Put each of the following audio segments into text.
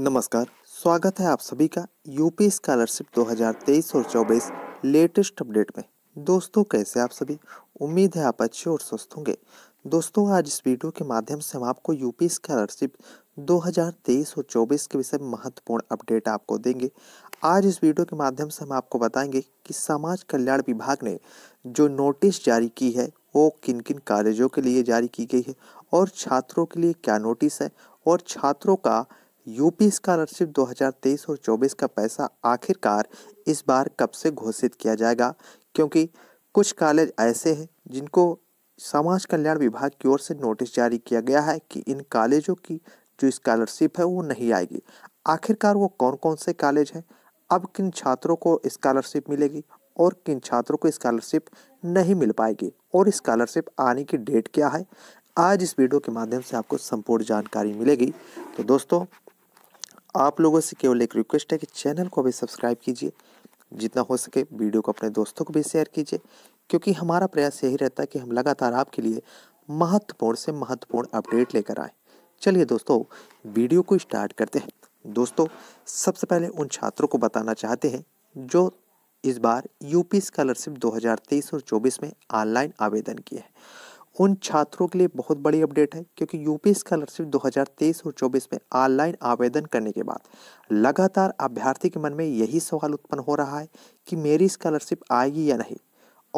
नमस्कार स्वागत है आप सभी का यूपी स्कॉलरशिप 2023 और 24 लेटेस्ट अपडेट में दोस्तों कैसे आप सभी उम्मीद है आप अच्छे और स्वस्थ होंगे दोस्तों आज इस वीडियो के माध्यम से हम आपको यूपी स्कॉलरशिप 2023 और 24 के विषय में महत्वपूर्ण अपडेट आपको देंगे आज इस वीडियो के माध्यम से हम आपको बताएंगे कि समाज कल्याण विभाग ने जो नोटिस जारी की है वो किन किन कॉलेजों के लिए जारी की गई है और छात्रों के लिए क्या नोटिस है और छात्रों का यूपी स्कॉलरशिप 2023 और 24 का पैसा आखिरकार इस बार कब से घोषित किया जाएगा क्योंकि कुछ कॉलेज ऐसे हैं जिनको समाज कल्याण विभाग की ओर से नोटिस जारी किया गया है कि इन कॉलेजों की जो स्कॉलरशिप है वो नहीं आएगी आखिरकार वो कौन कौन से कॉलेज हैं अब किन छात्रों को स्कॉलरशिप मिलेगी और किन छात्रों को स्कॉलरशिप नहीं मिल पाएगी और स्कॉलरशिप आने की डेट क्या है आज इस वीडियो के माध्यम से आपको संपूर्ण जानकारी मिलेगी तो दोस्तों आप लोगों से केवल एक रिक्वेस्ट है कि चैनल को अभी सब्सक्राइब कीजिए जितना हो सके वीडियो को अपने दोस्तों को भी शेयर कीजिए क्योंकि हमारा प्रयास यही रहता है कि हम लगातार आपके लिए महत्वपूर्ण से महत्वपूर्ण अपडेट लेकर आए चलिए दोस्तों वीडियो को स्टार्ट करते हैं दोस्तों सबसे पहले उन छात्रों को बताना चाहते हैं जो इस बार यूपी स्कॉलरशिप 2023 और 24 में ऑनलाइन आवेदन किए हैं उन छात्रों के लिए बहुत बड़ी अपडेट है क्योंकि यूपी स्कॉलरशिप 2023 और 24 में ऑनलाइन आवेदन करने के बाद लगातार अभ्यर्थी के मन में यही सवाल उत्पन्न हो रहा है कि मेरी स्कॉलरशिप आएगी या नहीं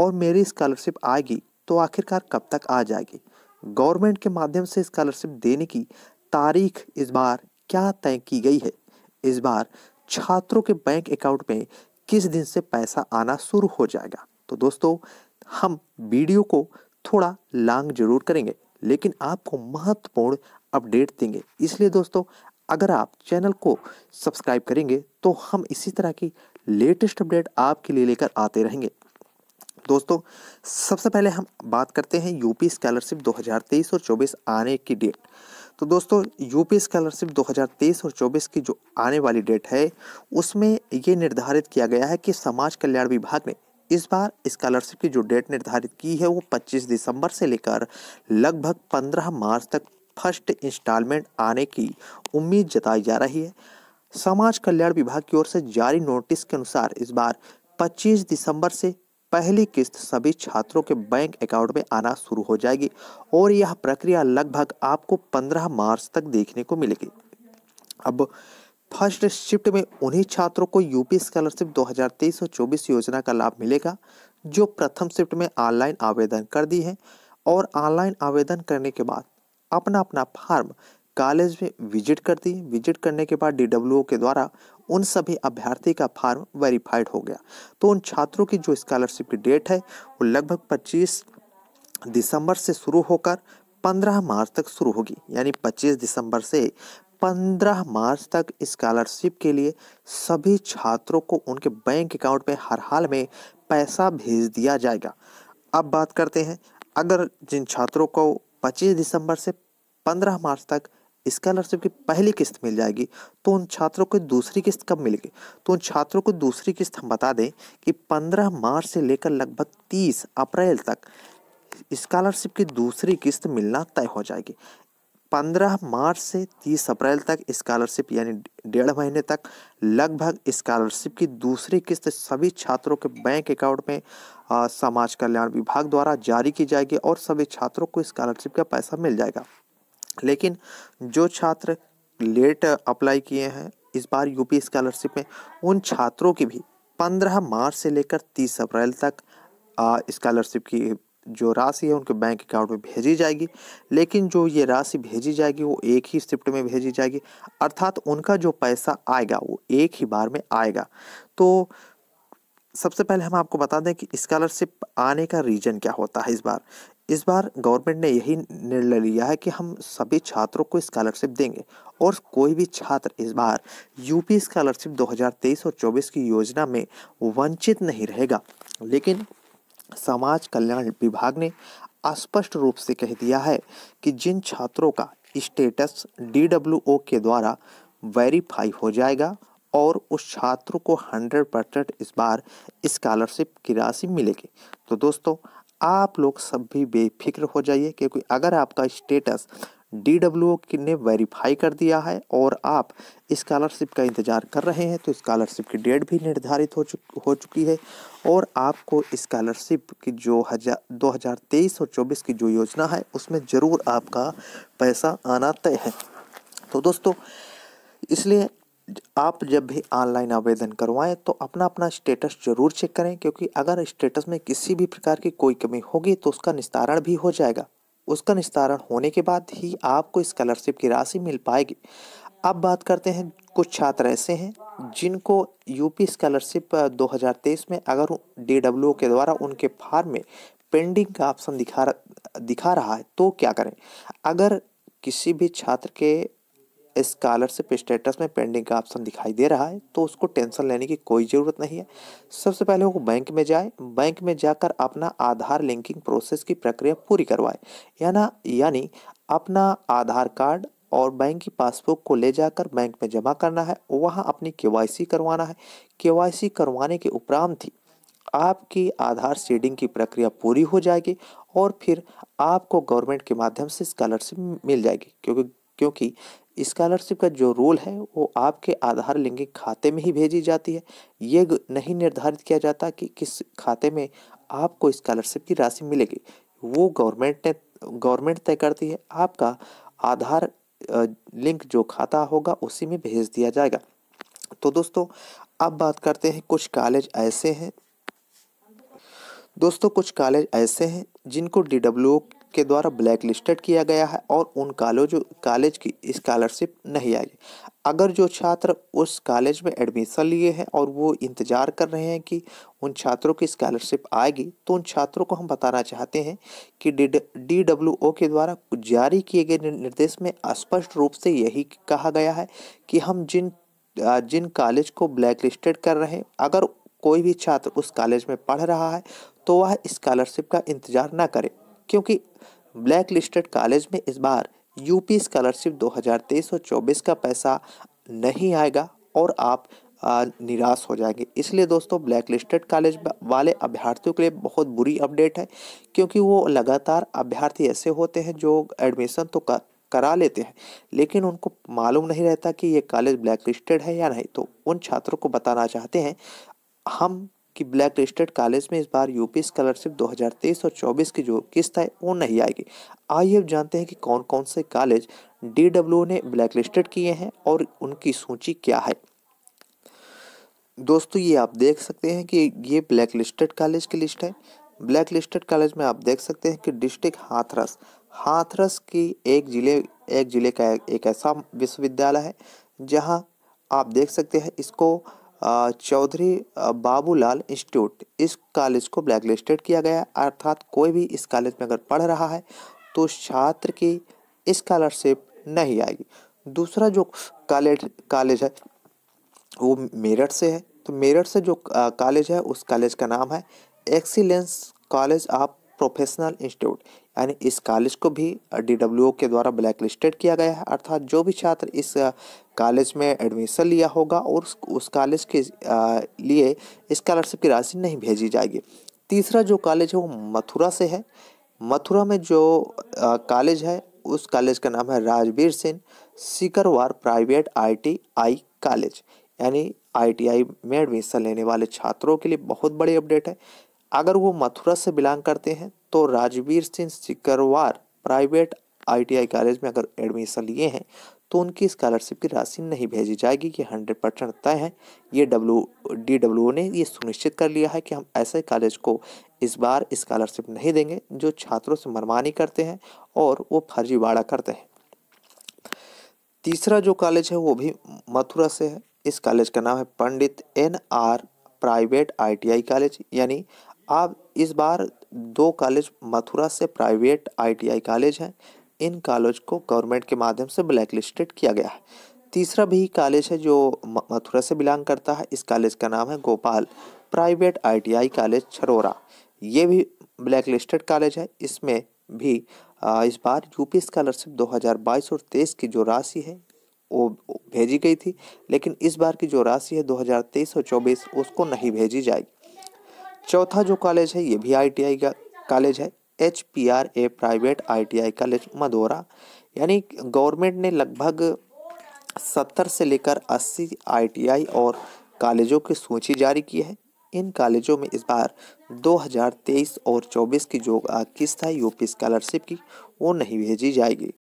और मेरी स्कॉलरशिप आएगी तो आखिरकार कब तक आ जाएगी गवर्नमेंट के माध्यम से स्कॉलरशिप देने की तारीख इस बार क्या तय की गई है इस बार छात्रों के बैंक अकाउंट में किस दिन से पैसा आना शुरू हो जाएगा तो दोस्तों हम वीडियो को थोड़ा लांग जरूर करेंगे लेकिन आपको महत्वपूर्ण अपडेट देंगे इसलिए दोस्तों अगर आप चैनल को सब्सक्राइब करेंगे तो हम इसी तरह की लेटेस्ट अपडेट आपके लिए लेकर आते रहेंगे दोस्तों सबसे पहले हम बात करते हैं यूपी स्कॉलरशिप 2023 और 24 आने की डेट तो दोस्तों यूपी स्कॉलरशिप 2023 और 24 की जो आने वाली डेट है उसमें ये निर्धारित किया गया है कि समाज कल्याण विभाग ने इस बार स्कॉलरशिप की जो डेट निर्धारित की है वो 25 दिसंबर से लेकर लगभग 15 मार्च तक फर्स्ट इंस्टॉलमेंट आने की उम्मीद जताई जा रही है समाज कल्याण विभाग की ओर से जारी नोटिस के अनुसार इस बार 25 दिसंबर से पहली किस्त सभी छात्रों के बैंक अकाउंट में आना शुरू हो जाएगी और यह प्रक्रिया लगभग आपको 15 मार्च तक देखने को मिलेगी अब फर्स्ट शिफ्ट में उन्हीं छात्रों को यूपी स्कॉलरशिप 2023 और 24 योजना का लाभ मिलेगा जो प्रथम शिफ्ट में ऑनलाइन आवेदन कर दी है और ऑनलाइन आवेदन करने के बाद अपना अपना फार्म कॉलेज में विजिट कर दी विजिट करने के बाद डीडब्ल्यूओ के द्वारा उन सभी अभ्यर्थी का फार्म वेरीफाइड हो गया तो उन छात्रों की जो स्कॉलरशिप की डेट है वो लगभग 25 दिसंबर से शुरू होकर 15 मार्च तक शुरू होगी यानी 25 दिसंबर से पंद्रह मार्च तक स्कॉलरशिप के लिए सभी छात्रों को उनके बैंक अकाउंट में हर हाल में पैसा भेज दिया जाएगा अब बात करते हैं अगर जिन छात्रों को 25 दिसंबर से 15 मार्च तक स्कॉलरशिप की पहली किस्त मिल जाएगी तो उन छात्रों को दूसरी किस्त कब मिलेगी तो उन छात्रों को दूसरी किस्त हम बता दें कि 15 मार्च से लेकर लगभग 30 अप्रैल तक स्कॉलरशिप की दूसरी किस्त मिलना तय हो जाएगी पंद्रह मार्च से तीस अप्रैल तक स्कॉलरशिप यानी डेढ़ महीने तक लगभग स्कॉलरशिप की दूसरी किस्त सभी छात्रों के बैंक अकाउंट में आ, समाज कल्याण विभाग द्वारा जारी की जाएगी और सभी छात्रों को स्कॉलरशिप का पैसा मिल जाएगा लेकिन जो छात्र लेट अप्लाई किए हैं इस बार यूपी स्कॉलरशिप में उन छात्रों की भी पंद्रह मार्च से लेकर तीस अप्रैल तक स्कॉलरशिप की जो राशि है उनके बैंक अकाउंट में भेजी जाएगी लेकिन जो ये राशि भेजी जाएगी वो एक ही शिफ्ट में भेजी जाएगी अर्थात उनका जो पैसा आएगा वो एक ही बार में आएगा तो सबसे पहले हम आपको बता दें कि स्कॉलरशिप आने का रीज़न क्या होता है इस बार इस बार गवर्नमेंट ने यही निर्णय लिया है कि हम सभी छात्रों को स्कॉलरशिप देंगे और कोई भी छात्र इस बार यूपी स्कॉलरशिप 2023 और 24 की योजना में वंचित नहीं रहेगा लेकिन समाज कल्याण विभाग ने स्पष्ट रूप से कह दिया है कि जिन छात्रों का स्टेटस डी के द्वारा वेरीफाई हो जाएगा और उस छात्र को 100 परसेंट इस बार स्कॉलरशिप की राशि मिलेगी तो दोस्तों आप लोग सब भी बेफिक्र हो जाइए क्योंकि अगर आपका स्टेटस डी ने वेरीफाई कर दिया है और आप स्कॉलरशिप का इंतज़ार कर रहे हैं तो स्कॉलरशिप की डेट भी निर्धारित हो चुक हो चुकी है और आपको स्कॉलरशिप की जो हज़ार दो हज़ार तेईस और चौबीस की जो योजना है उसमें ज़रूर आपका पैसा आना तय है तो दोस्तों इसलिए आप जब भी ऑनलाइन आवेदन करवाएं तो अपना अपना स्टेटस जरूर चेक करें क्योंकि अगर स्टेटस में किसी भी प्रकार की कोई कमी होगी तो उसका निस्तारण भी हो जाएगा उसका निस्तारण होने के बाद ही आपको स्कॉलरशिप की राशि मिल पाएगी अब बात करते हैं कुछ छात्र ऐसे हैं जिनको यूपी स्कॉलरशिप 2023 में अगर डी के द्वारा उनके फार्म में पेंडिंग का ऑप्शन दिखा दिखा रहा है तो क्या करें अगर किसी भी छात्र के स्कॉलरशिप स्टेटस में पेंडिंग का ऑप्शन दिखाई दे रहा है तो उसको टेंशन लेने की कोई ज़रूरत नहीं है सबसे पहले वो बैंक में जाए बैंक में जाकर अपना आधार लिंकिंग प्रोसेस की प्रक्रिया पूरी करवाए या ना यानी अपना आधार कार्ड और बैंक की पासबुक को ले जाकर बैंक में जमा करना है वहाँ अपनी के करवाना है के करवाने के उपरांत ही आपकी आधार सीडिंग की प्रक्रिया पूरी हो जाएगी और फिर आपको गवर्नमेंट के माध्यम से स्कॉलरशिप मिल जाएगी क्योंकि क्योंकि स्कॉलरशिप का जो रोल है वो आपके आधार लिंगिक खाते में ही भेजी जाती है ये नहीं निर्धारित किया जाता कि किस खाते में आपको स्कॉलरशिप की राशि मिलेगी वो गवर्नमेंट ने गवर्नमेंट तय करती है आपका आधार लिंक जो खाता होगा उसी में भेज दिया जाएगा तो दोस्तों अब बात करते हैं कुछ कॉलेज ऐसे हैं दोस्तों कुछ कॉलेज ऐसे हैं जिनको डी के द्वारा ब्लैक लिस्टेड किया गया है और उन कॉलेज कॉलेज की स्कॉलरशिप नहीं आएगी अगर जो छात्र उस कॉलेज में एडमिशन लिए हैं और वो इंतज़ार कर रहे हैं कि उन छात्रों की स्कॉलरशिप आएगी तो उन छात्रों को हम बताना चाहते हैं कि डी डी डब्ल्यू ओ के द्वारा जारी किए गए निर्देश में स्पष्ट रूप से यही कहा गया है कि हम जिन जिन कॉलेज को ब्लैक लिस्टेड कर रहे हैं अगर कोई भी छात्र उस कॉलेज में पढ़ रहा है तो वह स्कॉलरशिप का इंतज़ार ना करें क्योंकि ब्लैक लिस्टेड कॉलेज में इस बार यूपी स्कॉलरशिप 2023 और 24 का पैसा नहीं आएगा और आप निराश हो जाएंगे इसलिए दोस्तों ब्लैक लिस्टेड कॉलेज वाले अभ्यर्थियों के लिए बहुत बुरी अपडेट है क्योंकि वो लगातार अभ्यर्थी ऐसे होते हैं जो एडमिशन तो कर, करा लेते हैं लेकिन उनको मालूम नहीं रहता कि ये कॉलेज ब्लैक लिस्टेड है या नहीं तो उन छात्रों को बताना चाहते हैं हम कि ब्लैक लिस्टेड कॉलेज में इस बार यूपी स्कॉलरशिप 2023 और 24 की जो किस्त है वो नहीं आएगी आइए अब जानते हैं कि कौन कौन से कॉलेज डी ने ब्लैक लिस्टेड किए हैं और उनकी सूची क्या है दोस्तों ये आप देख सकते हैं कि ये ब्लैक लिस्टेड कॉलेज की लिस्ट है ब्लैक लिस्टेड कॉलेज में आप देख सकते हैं कि डिस्ट्रिक्ट हाथरस हाथरस की एक जिले एक जिले का एक ऐसा विश्वविद्यालय है जहां आप देख सकते हैं इसको चौधरी बाबूलाल इंस्टीट्यूट इस कॉलेज को ब्लैक लिस्टेड किया गया अर्थात कोई भी इस कॉलेज में अगर पढ़ रहा है तो छात्र की स्कॉलरशिप नहीं आएगी दूसरा जो कॉलेज कॉलेज है वो मेरठ से है तो मेरठ से जो कॉलेज है उस कॉलेज का नाम है excellence college of professional institute यानी इस कॉलेज को भी डी के द्वारा ब्लैक लिस्टेड किया गया है अर्थात जो भी छात्र इस कॉलेज में एडमिशन लिया होगा और उस कॉलेज के लिए स्कॉलरशिप की राशि नहीं भेजी जाएगी तीसरा जो कॉलेज है वो मथुरा से है मथुरा में जो कॉलेज है उस कॉलेज का नाम है Rajveer Singh Sikarwar private ITI college यानी आईटीआई में एडमिशन लेने वाले छात्रों के लिए बहुत बड़ी अपडेट है अगर वो मथुरा से बिलोंग करते हैं तो Rajveer Singh Sikarwar private ITI college में अगर एडमिशन लिए हैं तो उनकी स्कॉलरशिप की राशि नहीं भेजी जाएगी ये हंड्रेड परसेंट तय है ये डब्ल्यू डी डब्ल्यू ने ये सुनिश्चित कर लिया है कि हम ऐसे कॉलेज को इस बार स्कॉलरशिप नहीं देंगे जो छात्रों से मनमानी करते हैं और वो फर्जीवाड़ा करते हैं तीसरा जो कॉलेज है वो भी मथुरा से है इस कॉलेज का नाम है Pandit N R private ITI college यानी अब इस बार दो कॉलेज मथुरा से प्राइवेट आईटीआई कॉलेज हैं इन कॉलेज को गवर्नमेंट के माध्यम से ब्लैक लिस्टेड किया गया है तीसरा भी कॉलेज है जो मथुरा से बिलोंग करता है इस कॉलेज का नाम है Gopal private ITI college Chharora ये भी ब्लैक लिस्टेड कॉलेज है इसमें भी इस बार यूपी स्कॉलरशिप 2022 और 23 की जो राशि है वो भेजी गई थी लेकिन इस बार की जो राशि है 2023 और 24 उसको नहीं भेजी जाएगी चौथा जो कॉलेज है ये भी आईटीआई का कॉलेज है H P R A private ITI college Madora यानी गवर्नमेंट ने लगभग सत्तर से लेकर अस्सी आईटीआई और कॉलेजों की सूची जारी की है इन कॉलेजों में इस बार 2023 और 24 की जो किस्त है यूपी स्कॉलरशिप की वो नहीं भेजी जाएगी